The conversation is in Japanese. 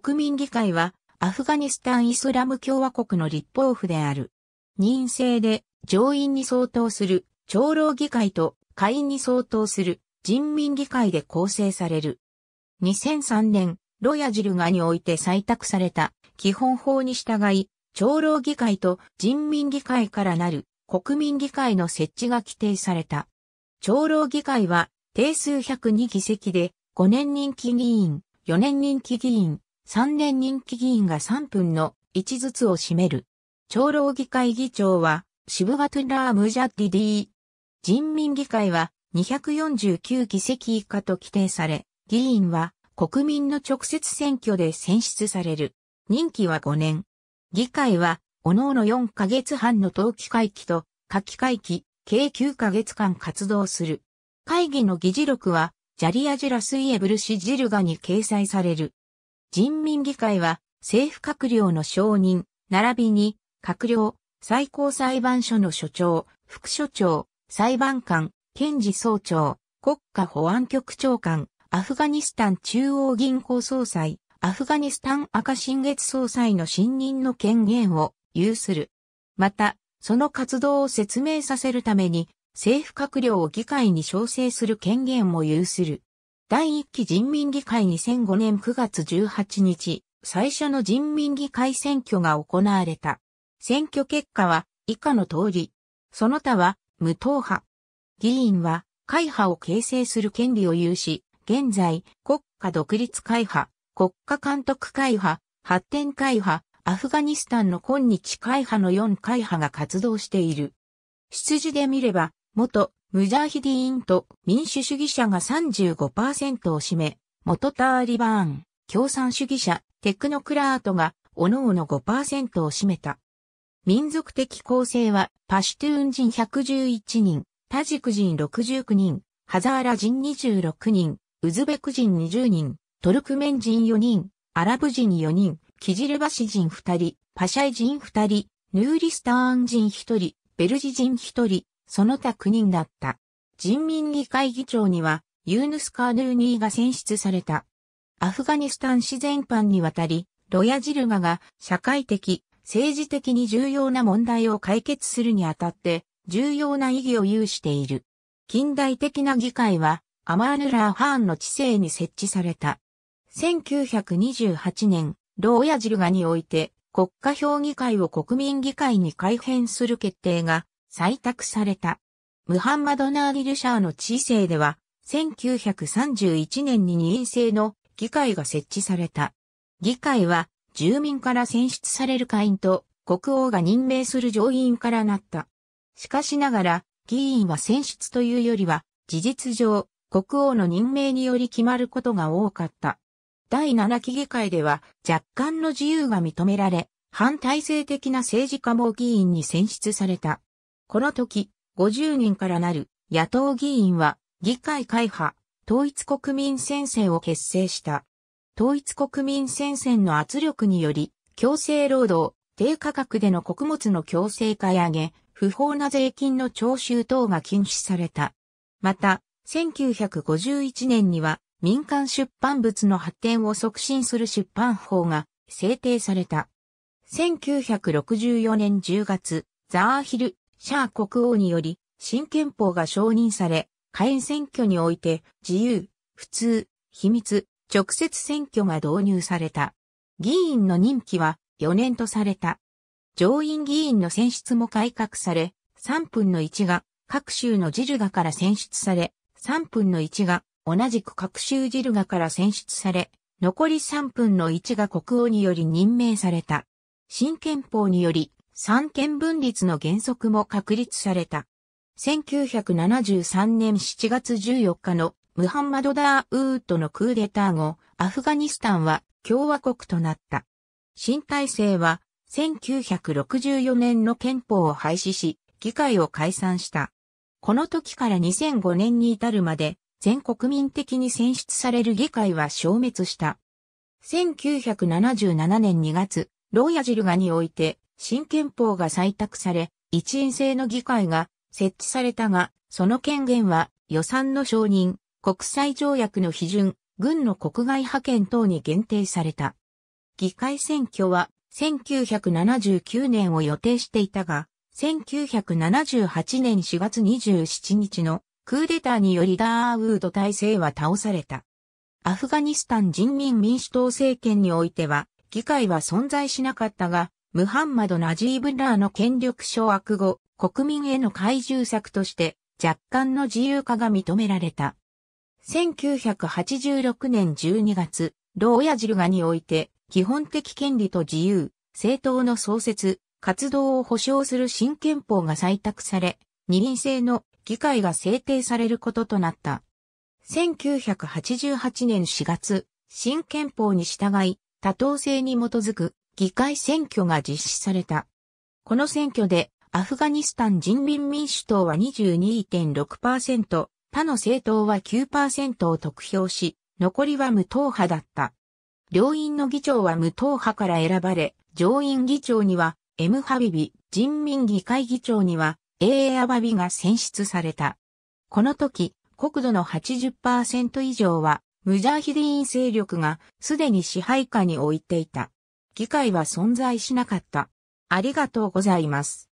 国民議会は、アフガニスタンイスラム共和国の立法府である。任制で上院に相当する長老議会と下院に相当する人民議会で構成される。2003年、ロヤジルガにおいて採択された基本法に従い、長老議会と人民議会からなる国民議会の設置が規定された。長老議会は定数102議席で5年任期議員、4年任期議員、3年任期議員が3分の1ずつを占める。長老議会議長は、シブガトゥラームジャッディディー。人民議会は249議席以下と規定され、議員は国民の直接選挙で選出される。任期は5年。議会は、おのおの4ヶ月半の冬季会期と、夏季会期、計9ヶ月間活動する。会議の議事録は、ジャリアジュラスイエブルシジルガに掲載される。人民議会は政府閣僚の承認、並びに閣僚、最高裁判所の所長、副所長、裁判官、検事総長、国家保安局長官、アフガニスタン中央銀行総裁、アフガニスタン赤新月総裁の信任の権限を有する。また、その活動を説明させるために、政府閣僚を議会に招請する権限も有する。第1期人民議会2005年9月18日、最初の人民議会選挙が行われた。選挙結果は以下の通り。その他は無党派。議員は会派を形成する権利を有し、現在国家独立会派、国家監督会派、発展会派、アフガニスタンの今日会派の4会派が活動している。出自で見れば、元ムジャーヒディーンと民主主義者が35%を占め、元ターリバーン、共産主義者、テクノクラートが、おのおの5%を占めた。民族的構成は、パシュトゥーン人111人、タジク人69人、ハザーラ人26人、ウズベク人20人、トルクメン人4人、アラブ人4人、キジルバシ人2人、パシャイ人2人、ヌーリスターン人1人、ベルジ人1人、その他9人だった。人民議会議長には、ユーヌス・カーヌーニーが選出された。アフガニスタン自然般にわたり、ロヤジルガが社会的、政治的に重要な問題を解決するにあたって、重要な意義を有している。近代的な議会は、アマーヌラー・ハーンの知性に設置された。1928年、ローヤジルガにおいて、国家評議会を国民議会に改編する決定が採択された。ムハンマド・ナーリル・シャーの知性では、1931年に二院制の議会が設置された。議会は、住民から選出される会員と、国王が任命する上院からなった。しかしながら、議員は選出というよりは、事実上、国王の任命により決まることが多かった。第7期議会では若干の自由が認められ、反体制的な政治家も議員に選出された。この時、50人からなる野党議員は議会会派、統一国民戦線を結成した。統一国民戦線の圧力により、強制労働、低価格での穀物の強制買い上げ、不法な税金の徴収等が禁止された。また、1951年には民間出版物の発展を促進する出版法が制定された。1964年10月、ザーヒルシャー国王により、新憲法が承認され、下院選挙において、自由、普通、秘密、直接選挙が導入された。議員の任期は4年とされた。上院議員の選出も改革され、3分の1が各州のジルガから選出され、3分の1が同じく各州ジルガから選出され、残り3分の1が国王により任命された。新憲法により三権分立の原則も確立された。1973年7月14日のムハンマド・ダー・ウートのクーデター後、アフガニスタンは共和国となった。新体制は1964年の憲法を廃止し、議会を解散した。この時から2005年に至るまで、全国民的に選出される議会は消滅した。1977年2月、ローヤジルガにおいて、新憲法が採択され、一員制の議会が設置されたが、その権限は予算の承認、国際条約の批准、軍の国外派遣等に限定された。議会選挙は1979年を予定していたが、1978年4月27日のクーデターによりダーウード体制は倒された。アフガニスタン人民民主党政権においては、議会は存在しなかったが、ムハンマド・ナジーブ・ラーの権力掌握後、国民への懐柔策として若干の自由化が認められた。1986年12月、ローヤジルガにおいて、基本的権利と自由、政党の創設、活動を保障する新憲法が採択され、二輪制の議会が制定されることとなった。1988年4月、新憲法に従い、多党制に基づく議会選挙が実施された。この選挙でアフガニスタン人民民主党は22.6%、他の政党は9%を得票し、残りは無党派だった。両院の議長は無党派から選ばれ、上院議長にはエムハビビ、人民議会議長にはエー・アバビが選出された。この時、国土の80%以上はムジャーヒディーン勢力がすでに支配下に置いていた。議会は存在しなかった。ありがとうございます。